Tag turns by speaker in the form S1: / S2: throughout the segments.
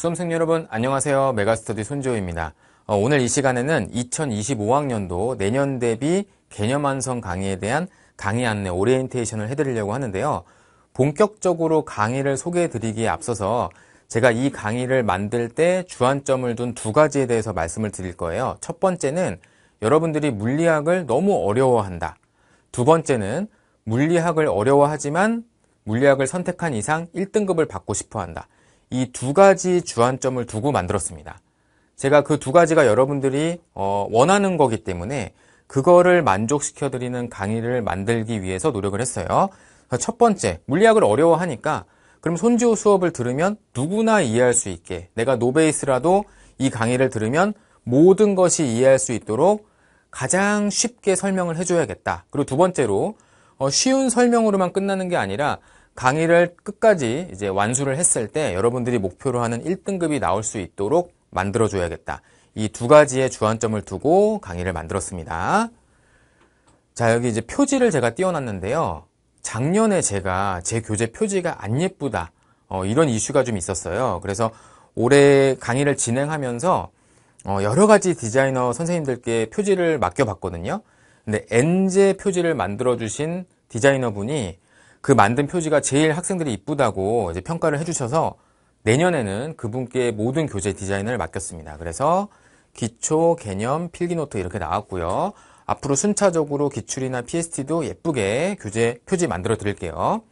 S1: 수험생 여러분 안녕하세요. 메가스터디 손지호입니다. 어, 오늘 이 시간에는 2025학년도 내년 대비 개념 완성 강의에 대한 강의 안내 오리엔테이션을 해드리려고 하는데요. 본격적으로 강의를 소개해드리기에 앞서서 제가 이 강의를 만들 때 주안점을 둔 두 가지에 대해서 말씀을 드릴 거예요. 첫 번째는 여러분들이 물리학을 너무 어려워한다. 두 번째는 물리학을 어려워하지만 물리학을 선택한 이상 1등급을 받고 싶어 한다. 이두 가지 주안점을 두고 만들었습니다. 제가 그 두 가지가 여러분들이 어, 원하는 거기 때문에 그거를 만족시켜드리는 강의를 만들기 위해서 노력을 했어요. 첫 번째, 물리학을 어려워하니까 그럼 손지호 수업을 들으면 누구나 이해할 수 있게 내가 노베이스라도 이 강의를 들으면 모든 것이 이해할 수 있도록 가장 쉽게 설명을 해줘야겠다. 그리고 두 번째로 어, 쉬운 설명으로만 끝나는 게 아니라 강의를 끝까지 이제 완수를 했을 때 여러분들이 목표로 하는 1등급이 나올 수 있도록 만들어줘야겠다. 이 두 가지의 주안점을 두고 강의를 만들었습니다. 자, 여기 이제 표지를 제가 띄워놨는데요. 작년에 제가 제 교재 표지가 안 예쁘다. 어, 이런 이슈가 좀 있었어요. 그래서 올해 강의를 진행하면서 어, 여러 가지 디자이너 선생님들께 표지를 맡겨봤거든요. 근데 n 제 표지를 만들어주신 디자이너분이 그 만든 표지가 제일 학생들이 이쁘다고 이제 평가를 해주셔서 내년에는 그분께 모든 교재 디자인을 맡겼습니다. 그래서 기초, 개념, 필기노트 이렇게 나왔고요. 앞으로 순차적으로 기출이나 PST도 예쁘게 교재 표지 만들어 드릴게요.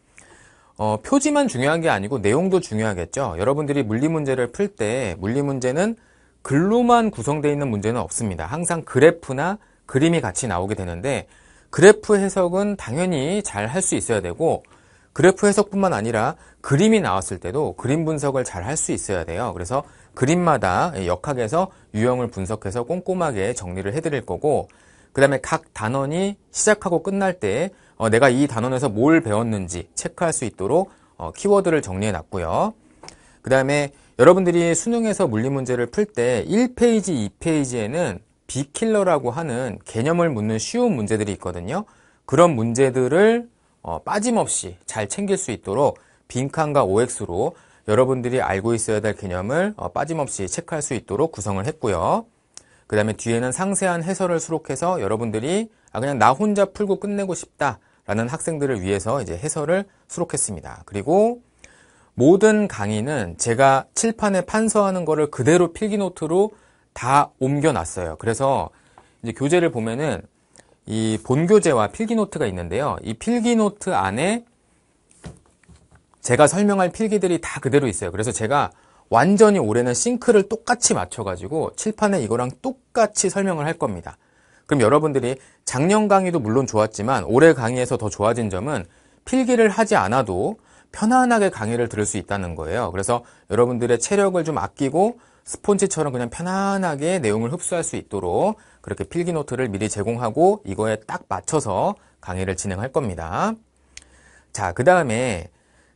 S1: 어, 표지만 중요한 게 아니고 내용도 중요하겠죠. 여러분들이 물리 문제를 풀 때 물리 문제는 글로만 구성되어 있는 문제는 없습니다. 항상 그래프나 그림이 같이 나오게 되는데 그래프 해석은 당연히 잘 할 수 있어야 되고 그래프 해석뿐만 아니라 그림이 나왔을 때도 그림 분석을 잘 할 수 있어야 돼요. 그래서 그림마다 역학에서 유형을 분석해서 꼼꼼하게 정리를 해드릴 거고 그 다음에 각 단원이 시작하고 끝날 때 어, 내가 이 단원에서 뭘 배웠는지 체크할 수 있도록 어, 키워드를 정리해 놨고요. 그 다음에 여러분들이 수능에서 물리문제를 풀 때 1페이지, 2페이지에는 비킬러라고 하는 개념을 묻는 쉬운 문제들이 있거든요. 그런 문제들을 어, 빠짐없이 잘 챙길 수 있도록 빈칸과 OX로 여러분들이 알고 있어야 될 개념을 어, 빠짐없이 체크할 수 있도록 구성을 했고요. 그 다음에 뒤에는 상세한 해설을 수록해서 여러분들이 아, 그냥 나 혼자 풀고 끝내고 싶다라는 학생들을 위해서 이제 해설을 수록했습니다. 그리고 모든 강의는 제가 칠판에 판서하는 거를 그대로 필기노트로 다 옮겨놨어요. 그래서 이제 교재를 보면은 이 본교재와 필기노트가 있는데요. 이 필기노트 안에 제가 설명할 필기들이 다 그대로 있어요. 그래서 제가 완전히 올해는 싱크를 똑같이 맞춰가지고 칠판에 이거랑 똑같이 설명을 할 겁니다. 그럼 여러분들이 작년 강의도 물론 좋았지만 올해 강의에서 더 좋아진 점은 필기를 하지 않아도 편안하게 강의를 들을 수 있다는 거예요. 그래서 여러분들의 체력을 좀 아끼고 스폰지처럼 그냥 편안하게 내용을 흡수할 수 있도록 그렇게 필기노트를 미리 제공하고 이거에 딱 맞춰서 강의를 진행할 겁니다. 자, 그 다음에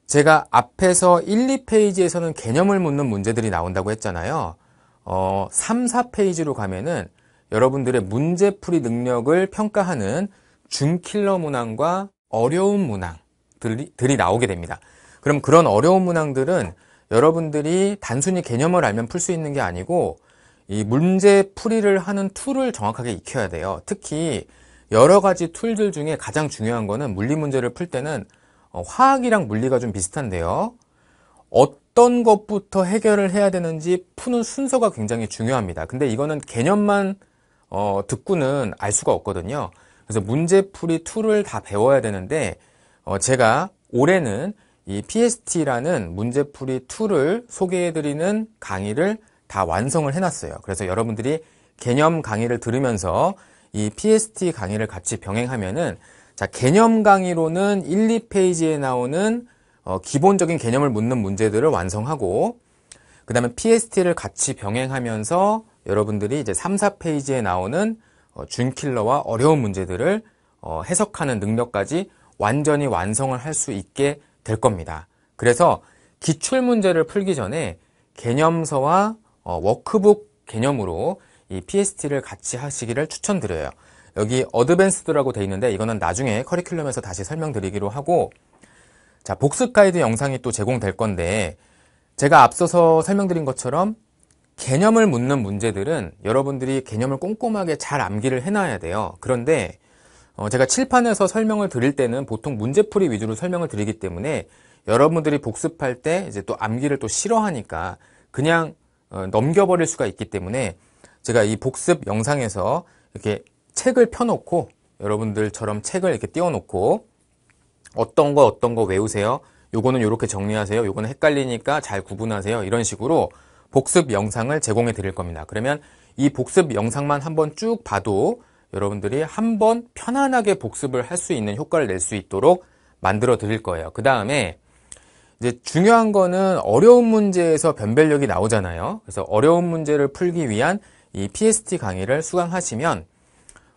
S1: 제가 앞에서 1, 2페이지에서는 개념을 묻는 문제들이 나온다고 했잖아요. 어, 3, 4페이지로 가면은 여러분들의 문제풀이 능력을 평가하는 중킬러 문항과 어려운 문항들이 나오게 됩니다. 그럼 그런 어려운 문항들은 여러분들이 단순히 개념을 알면 풀 수 있는 게 아니고 이 문제 풀이를 하는 툴을 정확하게 익혀야 돼요. 특히 여러 가지 툴들 중에 가장 중요한 거는 물리 문제를 풀 때는 어, 화학이랑 물리가 좀 비슷한데요. 어떤 것부터 해결을 해야 되는지 푸는 순서가 굉장히 중요합니다. 근데 이거는 개념만 어, 듣고는 알 수가 없거든요. 그래서 문제풀이 툴을 다 배워야 되는데 어, 제가 올해는 이 PST라는 문제풀이 툴을 소개해드리는 강의를 다 완성을 해놨어요. 그래서 여러분들이 개념 강의를 들으면서 이 PST 강의를 같이 병행하면은 자, 개념 강의로는 1, 2페이지에 나오는 어, 기본적인 개념을 묻는 문제들을 완성하고 그 다음에 PST를 같이 병행하면서 여러분들이 이제 3, 4페이지에 나오는 어, 준킬러와 어려운 문제들을 어, 해석하는 능력까지 완전히 완성을 할 수 있게 될 겁니다. 그래서 기출 문제를 풀기 전에 개념서와 어, 워크북 개념으로 이 PST를 같이 하시기를 추천드려요. 여기 어드밴스드라고 돼 있는데 이거는 나중에 커리큘럼에서 다시 설명드리기로 하고 자 복습 가이드 영상이 또 제공될 건데 제가 앞서서 설명드린 것처럼 개념을 묻는 문제들은 여러분들이 개념을 꼼꼼하게 잘 암기를 해놔야 돼요. 그런데 어, 제가 칠판에서 설명을 드릴 때는 보통 문제풀이 위주로 설명을 드리기 때문에 여러분들이 복습할 때 이제 또 암기를 또 싫어하니까 그냥 어, 넘겨버릴 수가 있기 때문에 제가 이 복습 영상에서 이렇게 책을 펴놓고 여러분들처럼 책을 이렇게 띄워놓고 어떤 거 어떤 거 외우세요. 요거는 이렇게 정리하세요. 요거는 헷갈리니까 잘 구분하세요. 이런 식으로 복습 영상을 제공해 드릴 겁니다. 그러면 이 복습 영상만 한번 쭉 봐도 여러분들이 한번 편안하게 복습을 할 수 있는 효과를 낼 수 있도록 만들어 드릴 거예요. 그 다음에 이제 중요한 거는 어려운 문제에서 변별력이 나오잖아요. 그래서 어려운 문제를 풀기 위한 이 PST 강의를 수강하시면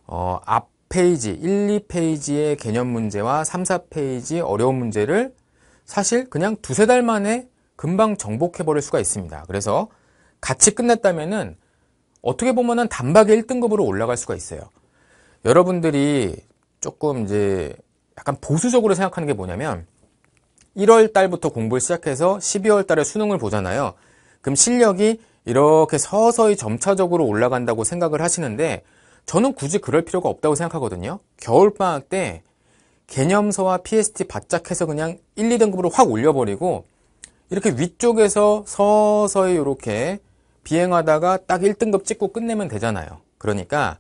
S1: 어, 앞 페이지 1, 2페이지의 개념 문제와 3, 4페이지 어려운 문제를 사실 그냥 두세 달 만에 금방 정복해 버릴 수가 있습니다. 그래서 같이 끝냈다면은 어떻게 보면은 단박에 1등급으로 올라갈 수가 있어요. 여러분들이 조금 이제 약간 보수적으로 생각하는 게 뭐냐면 1월 달부터 공부를 시작해서 12월 달에 수능을 보잖아요. 그럼 실력이 이렇게 서서히 점차적으로 올라간다고 생각을 하시는데 저는 굳이 그럴 필요가 없다고 생각하거든요. 겨울방학 때 개념서와 PST 바짝 해서 그냥 1, 2등급으로 확 올려버리고 이렇게 위쪽에서 서서히 이렇게 비행하다가 딱 1등급 찍고 끝내면 되잖아요. 그러니까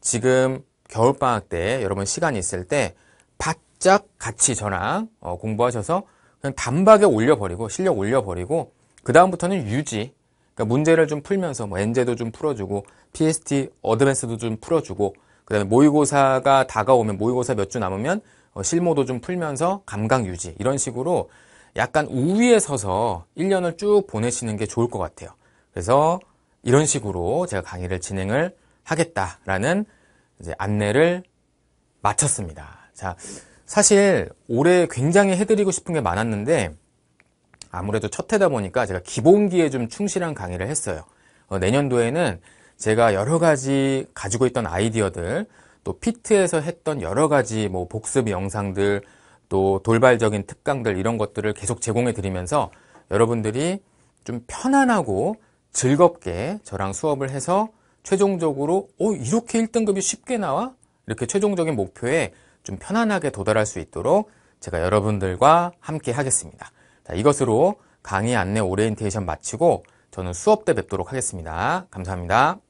S1: 지금 겨울방학 때 여러분 시간 이 있을 때 바짝 같이 저랑 어, 공부하셔서 그냥 단박에 올려버리고 실력 올려버리고 그 다음부터는 유지 그러니까 문제를 좀 풀면서 뭐 엔제도 좀 풀어주고 PST 어드밴스도 좀 풀어주고 그다음에 모의고사가 다가오면 모의고사 몇 주 남으면 어, 실모도 좀 풀면서 감각 유지 이런 식으로 약간 우위에 서서 1년을 쭉 보내시는 게 좋을 것 같아요. 그래서 이런 식으로 제가 강의를 진행을 하겠다라는 이제 안내를 마쳤습니다. 자, 사실 올해 굉장히 해드리고 싶은 게 많았는데 아무래도 첫 해다 보니까 제가 기본기에 좀 충실한 강의를 했어요. 어, 내년도에는 제가 여러 가지 가지고 있던 아이디어들 또 피트에서 했던 여러 가지 뭐 복습 영상들 또 돌발적인 특강들 이런 것들을 계속 제공해 드리면서 여러분들이 좀 편안하고 즐겁게 저랑 수업을 해서 최종적으로 어, 이렇게 1등급이 쉽게 나와? 이렇게 최종적인 목표에 좀 편안하게 도달할 수 있도록 제가 여러분들과 함께 하겠습니다. 자, 이것으로 강의 안내 오리엔테이션 마치고 저는 수업 때 뵙도록 하겠습니다. 감사합니다.